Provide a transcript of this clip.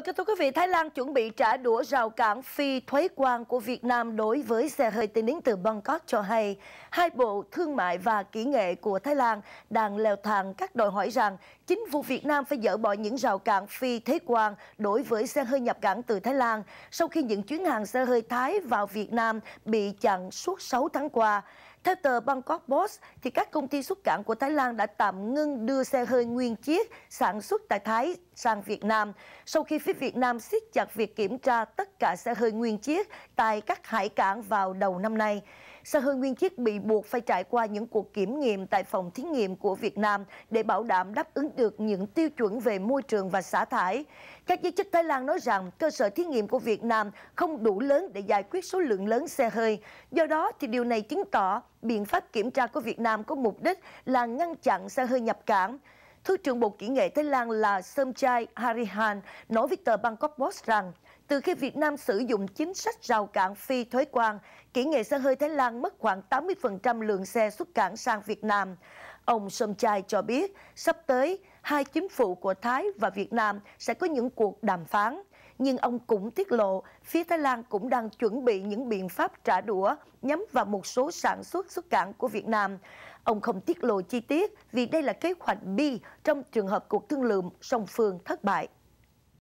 Và vâng, kính thưa quý vị, Thái Lan chuẩn bị trả đũa rào cản phi thuế quan của Việt Nam đối với xe hơi tên đến từ Bangkok cho hay, hai bộ thương mại và kỹ nghệ của Thái Lan đang leo thang các đòi hỏi rằng chính phủ Việt Nam phải dỡ bỏ những rào cản phi thuế quan đối với xe hơi nhập cảng từ Thái Lan sau khi những chuyến hàng xe hơi Thái vào Việt Nam bị chặn suốt 6 tháng qua. Theo tờ Bangkok Post, thì các công ty xuất cảng của Thái Lan đã tạm ngưng đưa xe hơi nguyên chiếc sản xuất tại Thái sang Việt Nam sau khi phía Việt Nam siết chặt việc kiểm tra tất cả xe hơi nguyên chiếc tại các hải cảng vào đầu năm nay. Xe hơi nguyên chiếc bị buộc phải trải qua những cuộc kiểm nghiệm tại phòng thí nghiệm của Việt Nam để bảo đảm đáp ứng được những tiêu chuẩn về môi trường và xả thải. Các giới chức Thái Lan nói rằng cơ sở thí nghiệm của Việt Nam không đủ lớn để giải quyết số lượng lớn xe hơi. Do đó thì điều này chứng tỏ biện pháp kiểm tra của Việt Nam có mục đích là ngăn chặn xe hơi nhập cảng. Thứ trưởng Bộ Kỹ nghệ Thái Lan là Somchai Harihan nói với tờ Bangkok Post rằng từ khi Việt Nam sử dụng chính sách rào cản phi thuế quan, kỹ nghệ xe hơi Thái Lan mất khoảng 80% lượng xe xuất cảng sang Việt Nam. Ông Somchai cho biết, sắp tới, hai chính phủ của Thái và Việt Nam sẽ có những cuộc đàm phán nhưng ông cũng tiết lộ phía Thái Lan cũng đang chuẩn bị những biện pháp trả đũa nhắm vào một số sản xuất xuất cảng của Việt Nam. Ông không tiết lộ chi tiết vì đây là kế hoạch B trong trường hợp cuộc thương lượng song phương thất bại.